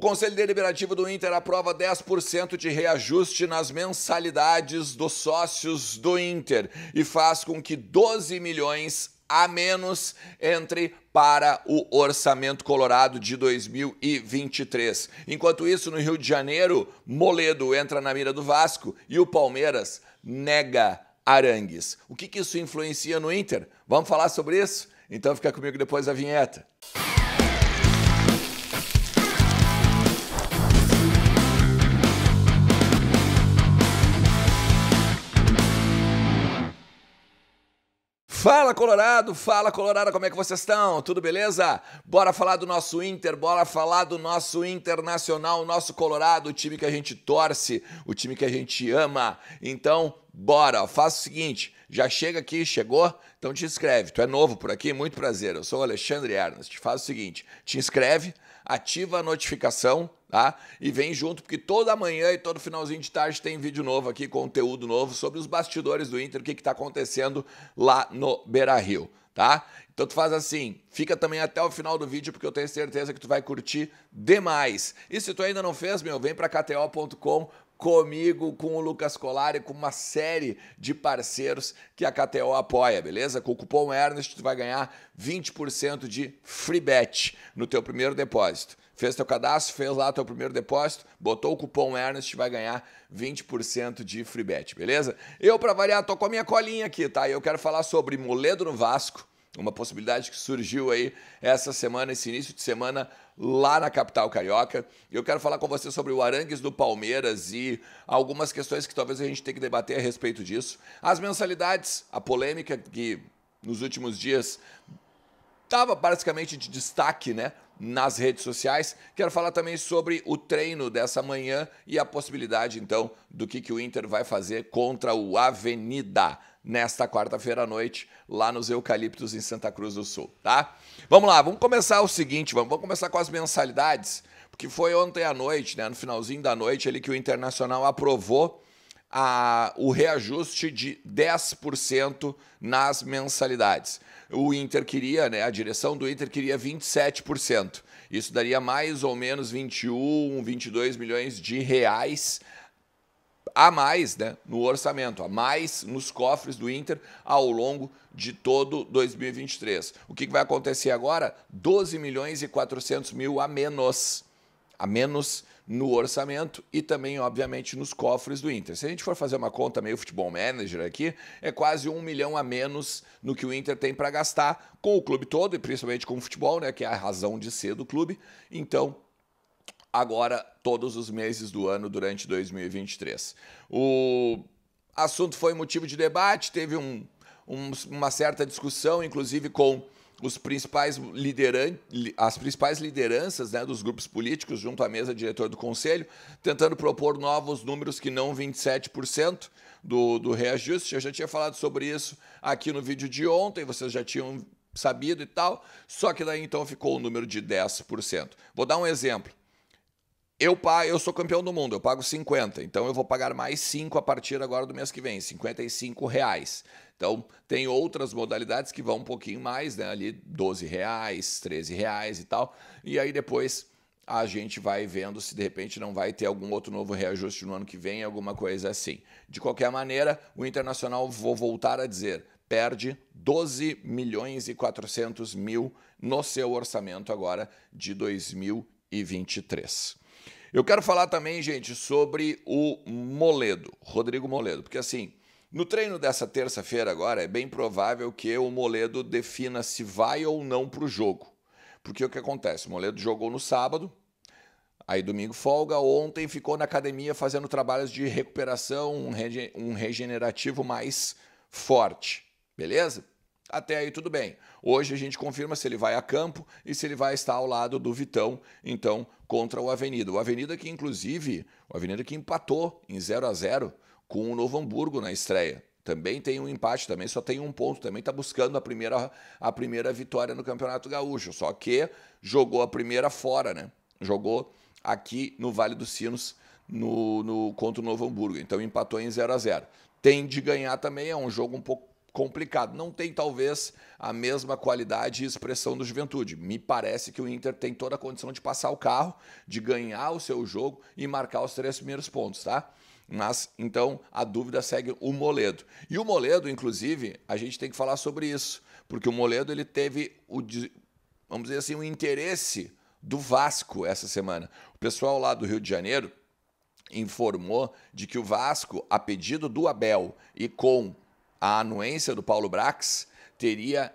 O Conselho Deliberativo do Inter aprova 10% de reajuste nas mensalidades dos sócios do Inter e faz com que 12 milhões a menos entre para o orçamento colorado de 2023. Enquanto isso, no Rio de Janeiro, Moledo entra na mira do Vasco e o Palmeiras nega Arangues. O que, que isso influencia no Inter? Vamos falar sobre isso? Então fica comigo depois da vinheta. Fala Colorado, fala Colorado, como é que vocês estão? Tudo beleza? Bora falar do nosso Inter, bora falar do nosso Internacional, nosso Colorado, o time que a gente torce, o time que a gente ama. Então, bora, faça o seguinte, já chega aqui, chegou? Então te inscreve. Tu é novo por aqui? Muito prazer. Eu sou o Alexandre Ernest. Faz o seguinte, te inscreve, ativa a notificação, tá? E vem junto, porque toda manhã e todo finalzinho de tarde tem vídeo novo aqui, conteúdo novo sobre os bastidores do Inter, o que está acontecendo lá no Beira-Rio, tá? Então tu faz assim, fica também até o final do vídeo porque eu tenho certeza que tu vai curtir demais. E se tu ainda não fez, meu, vem para kto.com comigo, com o Lucas Colari, com uma série de parceiros que a KTO apoia, beleza? Com o cupom Ernest tu vai ganhar 20% de free bet no teu primeiro depósito. Fez teu cadastro, fez lá teu primeiro depósito, botou o cupom Ernest, vai ganhar 20% de free bet, beleza? Eu, para variar, tô com a minha colinha aqui, tá? E eu quero falar sobre Moledo no Vasco, uma possibilidade que surgiu aí essa semana, esse início de semana lá na capital carioca. Eu quero falar com você sobre o Arangues do Palmeiras e algumas questões que talvez a gente tenha que debater a respeito disso. As mensalidades, a polêmica que nos últimos dias estava basicamente de destaque, né? Nas redes sociais. Quero falar também sobre o treino dessa manhã e a possibilidade, então, do que, que o Inter vai fazer contra o Avenida nesta quarta-feira à noite, lá nos Eucaliptos, em Santa Cruz do Sul, tá? Vamos lá, vamos começar o seguinte, vamos, vamos começar com as mensalidades, porque foi ontem à noite, né? No finalzinho da noite, ali que o Internacional aprovou a, o reajuste de 10% nas mensalidades. O Inter queria, né, a direção do Inter queria 27%. Isso daria mais ou menos 21, 22 milhões de reais a mais né, no orçamento, a mais nos cofres do Inter ao longo de todo 2023. O que vai acontecer agora? 12 milhões e 400 mil a menos. A menos no orçamento e também, obviamente, nos cofres do Inter. Se a gente for fazer uma conta meio futebol manager aqui, é quase um milhão a menos no que o Inter tem para gastar com o clube todo e principalmente com o futebol, né, que é a razão de ser do clube. Então, agora, todos os meses do ano durante 2023. O assunto foi motivo de debate, teve um, um, uma certa discussão, inclusive com os principais lideran as principais lideranças né, dos grupos políticos junto à mesa diretor do Conselho, tentando propor novos números que não 27% do, do reajuste. Eu já tinha falado sobre isso aqui no vídeo de ontem, vocês já tinham sabido e tal, só que daí então ficou o número de 10%. Vou dar um exemplo. Eu, pago, eu sou campeão do mundo, eu pago 50, então eu vou pagar mais 5 a partir agora do mês que vem, 55 reais. Então, tem outras modalidades que vão um pouquinho mais, né? Ali 12 reais, 13 reais e tal. E aí depois a gente vai vendo se de repente não vai ter algum outro novo reajuste no ano que vem, alguma coisa assim. De qualquer maneira, o Internacional, vou voltar a dizer, perde 12 milhões e 400 mil no seu orçamento agora de 2023. Eu quero falar também, gente, sobre o Moledo, Rodrigo Moledo, porque assim, no treino dessa terça-feira agora é bem provável que o Moledo defina se vai ou não para o jogo. Porque o que acontece? O Moledo jogou no sábado, Aí domingo folga, ontem ficou na academia fazendo trabalhos de recuperação, um, regenerativo mais forte, beleza? Até aí tudo bem. Hoje a gente confirma se ele vai a campo e se ele vai estar ao lado do Vitão, então, contra o Avenida. O Avenida que, inclusive, o Avenida que empatou em 0 a 0 com o Novo Hamburgo na estreia. Também tem um empate, também só tem um ponto, também está buscando a primeira, a primeira vitória no Campeonato Gaúcho. Só que jogou a primeira fora, né? Jogou aqui no Vale dos Sinos no, no contra o Novo Hamburgo. Então empatou em 0 a 0 Tem de ganhar também, é um jogo um pouco complicado. Não tem, talvez, a mesma qualidade e expressão do Juventude. Me parece que o Inter tem toda a condição de passar o carro, de ganhar o seu jogo e marcar os três primeiros pontos, tá? Mas, então, a dúvida segue o Moledo. E o Moledo, inclusive, a gente tem que falar sobre isso, porque o Moledo ele teve, o, vamos dizer assim, o interesse do Vasco essa semana. O pessoal lá do Rio de Janeiro informou de que o Vasco, a pedido do Abel e com a anuência do Paulo Brax teria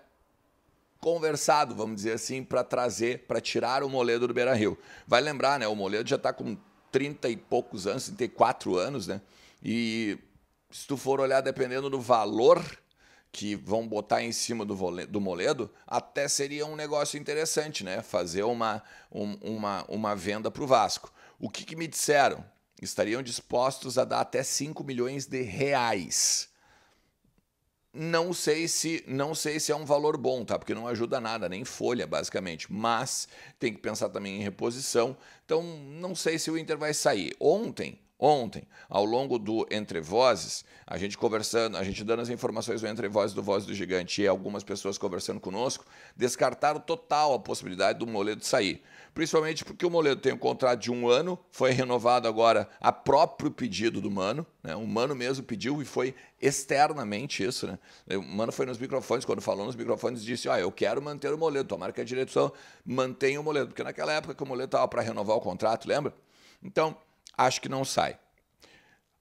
conversado, vamos dizer assim, para trazer, para tirar o Moledo do Beira-Rio. Vai lembrar, né? O Moledo já está com 30 e poucos anos, 34 anos, né? E se tu for olhar dependendo do valor que vão botar em cima do, do Moledo, até seria um negócio interessante, né? Fazer uma, um, uma, uma venda para o Vasco. O que, que me disseram? Estariam dispostos a dar até 5 milhões de reais não sei se não sei se é um valor bom, tá? Porque não ajuda nada, nem folha, basicamente. Mas tem que pensar também em reposição. Então, não sei se o Inter vai sair. Ontem, ontem, ao longo do Entre Vozes, a gente conversando, a gente dando as informações do Entre Vozes do Voz do Gigante e algumas pessoas conversando conosco, descartaram total a possibilidade do Moledo sair. Principalmente porque o Moledo tem um contrato de um ano, foi renovado agora a próprio pedido do Mano, né? o Mano mesmo pediu e foi externamente isso. Né? O Mano foi nos microfones, quando falou nos microfones, disse, ah, eu quero manter o Moledo, tomara que a direção mantenha o Moledo, porque naquela época que o Moledo estava para renovar o contrato, lembra? Então, acho que não sai.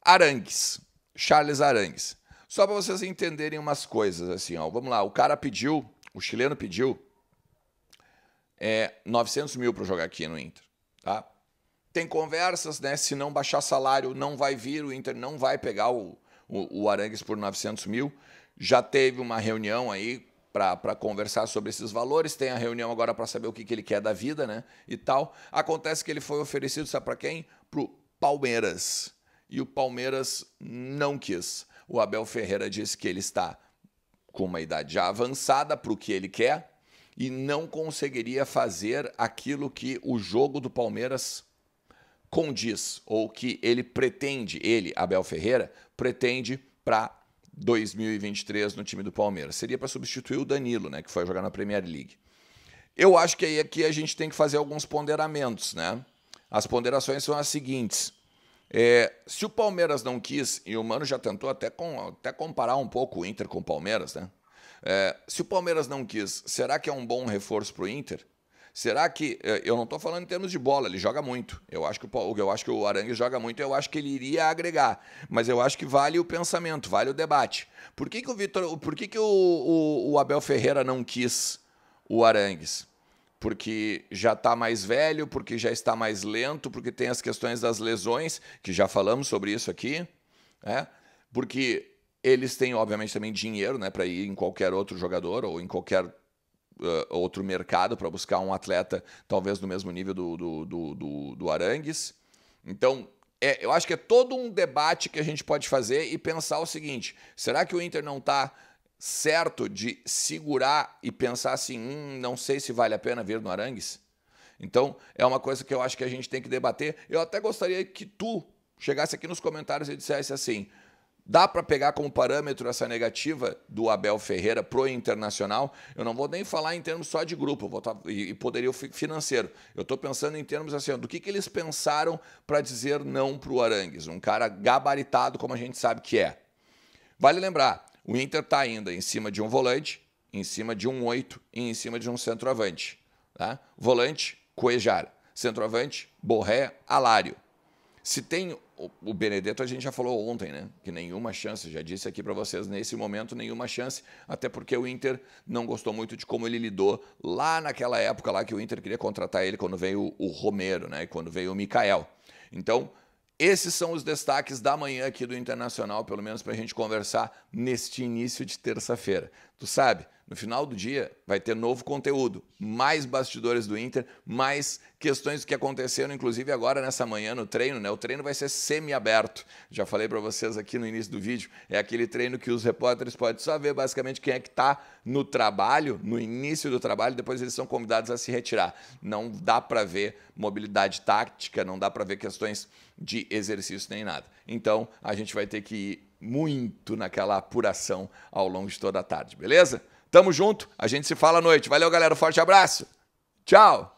Arangues, Charles Arangues. Só para vocês entenderem umas coisas, assim, ó, vamos lá, o cara pediu, o chileno pediu é, 900 mil para jogar aqui no Inter, tá? Tem conversas, né? Se não baixar salário, não vai vir, o Inter não vai pegar o, o, o Arangues por 900 mil. Já teve uma reunião aí para conversar sobre esses valores. Tem a reunião agora para saber o que, que ele quer da vida, né? E tal. Acontece que ele foi oferecido, sabe para quem? Pro Palmeiras. E o Palmeiras não quis. O Abel Ferreira disse que ele está com uma idade já avançada para o que ele quer e não conseguiria fazer aquilo que o jogo do Palmeiras condiz ou que ele pretende, ele, Abel Ferreira, pretende para 2023 no time do Palmeiras. Seria para substituir o Danilo, né, que foi jogar na Premier League. Eu acho que aí aqui é a gente tem que fazer alguns ponderamentos, né? As ponderações são as seguintes. É, se o Palmeiras não quis, e o Mano já tentou até, com, até comparar um pouco o Inter com o Palmeiras, né? É, se o Palmeiras não quis, será que é um bom reforço para o Inter? Será que. É, eu não estou falando em termos de bola, ele joga muito. Eu acho que o, eu acho que o Arangues joga muito, eu acho que ele iria agregar. Mas eu acho que vale o pensamento, vale o debate. Por que, que o Vitor. Por que, que o, o, o Abel Ferreira não quis o Arangues? porque já está mais velho, porque já está mais lento, porque tem as questões das lesões, que já falamos sobre isso aqui, né? porque eles têm, obviamente, também dinheiro né, para ir em qualquer outro jogador ou em qualquer Uh, outro mercado para buscar um atleta talvez do mesmo nível do, do, do, do, do Arangues. Então, é, eu acho que é todo um debate que a gente pode fazer e pensar o seguinte: será que o Inter não está certo de segurar e pensar assim, hum, não sei se vale a pena vir no Arangues? Então, é uma coisa que eu acho que a gente tem que debater. Eu até gostaria que tu chegasse aqui nos comentários e dissesse assim: dá para pegar como parâmetro essa negativa do Abel Ferreira pro internacional? Eu não vou nem falar em termos só de grupo vou tá, e, poderia poderio financeiro. Eu estou pensando em termos assim, do que, que eles pensaram para dizer não pro Arangues, um cara gabaritado como a gente sabe que é. Vale lembrar, o Inter está ainda em cima de um volante, em cima de um oito e em cima de um centroavante. Tá? Volante, Coejar. Centroavante, Borré, Alário. Se tem o Benedetto, a gente já falou ontem, né? Que nenhuma chance, já disse aqui para vocês, nesse momento, nenhuma chance, até porque o Inter não gostou muito de como ele lidou lá naquela época lá que o Inter queria contratar ele quando veio o Romero, né? E quando veio o Mikael. Então, esses são os destaques da manhã aqui do Internacional, pelo menos para a gente conversar neste início de terça-feira. Tu sabe, no final do dia vai ter novo conteúdo, mais bastidores do Inter, mais questões que aconteceram, inclusive agora nessa manhã no treino, né? O treino vai ser semi-aberto. Já falei para vocês aqui no início do vídeo, é aquele treino que os repórteres podem só ver basicamente quem é que está no trabalho, no início do trabalho, depois eles são convidados a se retirar. Não dá para ver mobilidade tática, não dá para ver questões de exercício nem nada. Então, a gente vai ter que ir muito naquela apuração ao longo de toda a tarde, beleza? Tamo junto, a gente se fala à noite. Valeu, galera, forte abraço. Tchau.